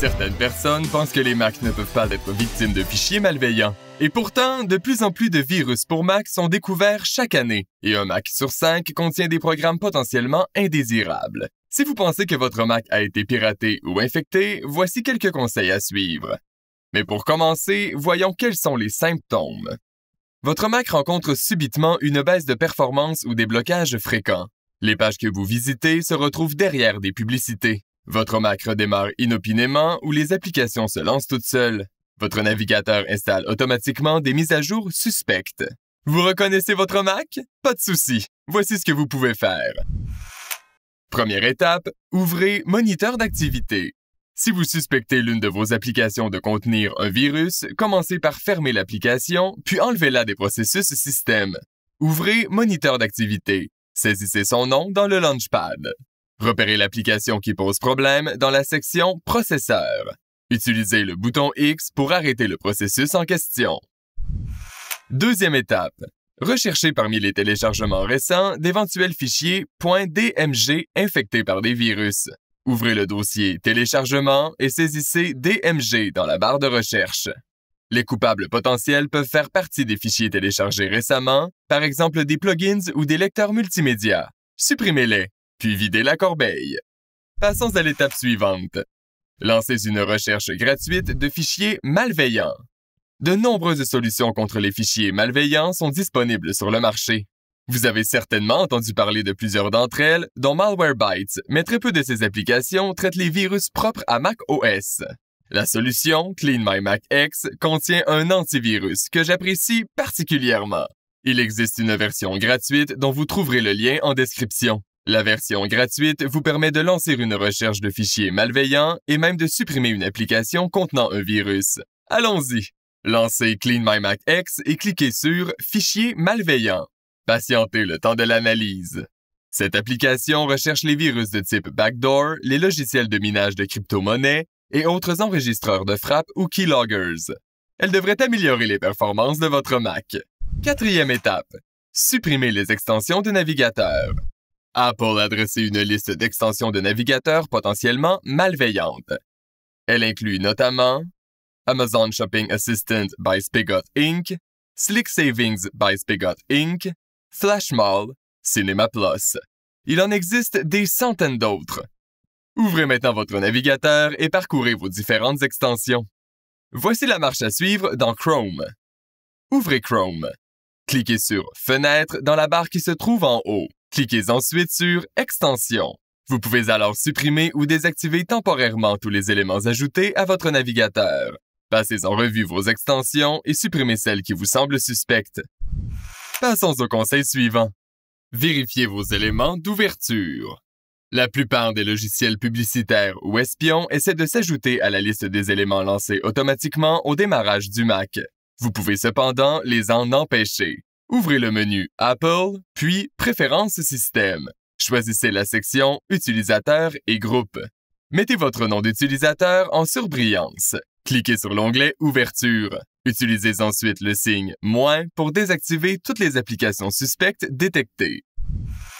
Certaines personnes pensent que les Macs ne peuvent pas être victimes de fichiers malveillants. Et pourtant, de plus en plus de virus pour Mac sont découverts chaque année, et un Mac sur cinq contient des programmes potentiellement indésirables. Si vous pensez que votre Mac a été piraté ou infecté, voici quelques conseils à suivre. Mais pour commencer, voyons quels sont les symptômes. Votre Mac rencontre subitement une baisse de performance ou des blocages fréquents. Les pages que vous visitez se retrouvent derrière des publicités. Votre Mac redémarre inopinément ou les applications se lancent toutes seules. Votre navigateur installe automatiquement des mises à jour suspectes. Vous reconnaissez votre Mac? Pas de souci. Voici ce que vous pouvez faire. Première étape, ouvrez Moniteur d'activité. Si vous suspectez l'une de vos applications de contenir un virus, commencez par fermer l'application, puis enlevez-la des processus système. Ouvrez Moniteur d'activité. Saisissez son nom dans le Launchpad. Repérez l'application qui pose problème dans la section Processeur. Utilisez le bouton X pour arrêter le processus en question. Deuxième étape. Recherchez parmi les téléchargements récents d'éventuels fichiers .dmg infectés par des virus. Ouvrez le dossier Téléchargement et saisissez DMG dans la barre de recherche. Les coupables potentiels peuvent faire partie des fichiers téléchargés récemment, par exemple des plugins ou des lecteurs multimédia. Supprimez-les puis vider la corbeille. Passons à l'étape suivante. Lancez une recherche gratuite de fichiers malveillants. De nombreuses solutions contre les fichiers malveillants sont disponibles sur le marché. Vous avez certainement entendu parler de plusieurs d'entre elles, dont Malwarebytes, mais très peu de ces applications traitent les virus propres à Mac OS. La solution Clean My Mac X contient un antivirus que j'apprécie particulièrement. Il existe une version gratuite dont vous trouverez le lien en description. La version gratuite vous permet de lancer une recherche de fichiers malveillants et même de supprimer une application contenant un virus. Allons-y. Lancez Clean X et cliquez sur Fichiers malveillants. Patientez le temps de l'analyse. Cette application recherche les virus de type backdoor, les logiciels de minage de crypto-monnaies et autres enregistreurs de frappe ou keyloggers. Elle devrait améliorer les performances de votre Mac. Quatrième étape. Supprimez les extensions de navigateur. Apple a adressé une liste d'extensions de navigateurs potentiellement malveillantes. Elle inclut notamment Amazon Shopping Assistant by Spigot Inc., Slick Savings by Spigot Inc., Flash Mall, Cinema Plus. Il en existe des centaines d'autres. Ouvrez maintenant votre navigateur et parcourez vos différentes extensions. Voici la marche à suivre dans Chrome. Ouvrez Chrome. Cliquez sur Fenêtre dans la barre qui se trouve en haut. Cliquez ensuite sur Extension. Vous pouvez alors supprimer ou désactiver temporairement tous les éléments ajoutés à votre navigateur. Passez en revue vos extensions et supprimez celles qui vous semblent suspectes. Passons au conseil suivant. Vérifiez vos éléments d'ouverture. La plupart des logiciels publicitaires ou espions essaient de s'ajouter à la liste des éléments lancés automatiquement au démarrage du Mac. Vous pouvez cependant les en empêcher. Ouvrez le menu Apple, puis Préférences système. Choisissez la section Utilisateurs et groupes. Mettez votre nom d'utilisateur en surbrillance. Cliquez sur l'onglet Ouverture. Utilisez ensuite le signe moins pour désactiver toutes les applications suspectes détectées.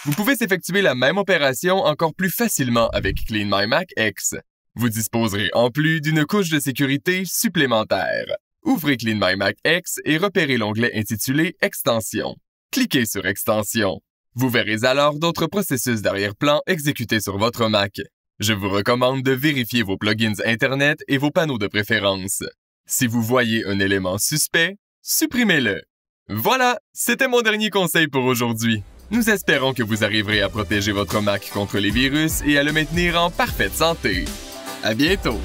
Vous pouvez effectuer la même opération encore plus facilement avec Clean X. Vous disposerez en plus d'une couche de sécurité supplémentaire. Ouvrez Clean X et repérez l'onglet intitulé Extension. Cliquez sur Extension. Vous verrez alors d'autres processus d'arrière-plan exécutés sur votre Mac. Je vous recommande de vérifier vos plugins Internet et vos panneaux de préférence. Si vous voyez un élément suspect, supprimez-le. Voilà, c'était mon dernier conseil pour aujourd'hui. Nous espérons que vous arriverez à protéger votre Mac contre les virus et à le maintenir en parfaite santé. À bientôt!